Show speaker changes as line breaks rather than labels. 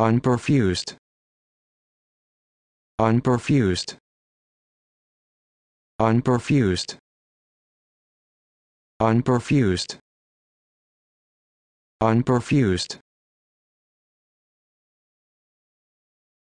unperfused unperfused unperfused unperfused unperfused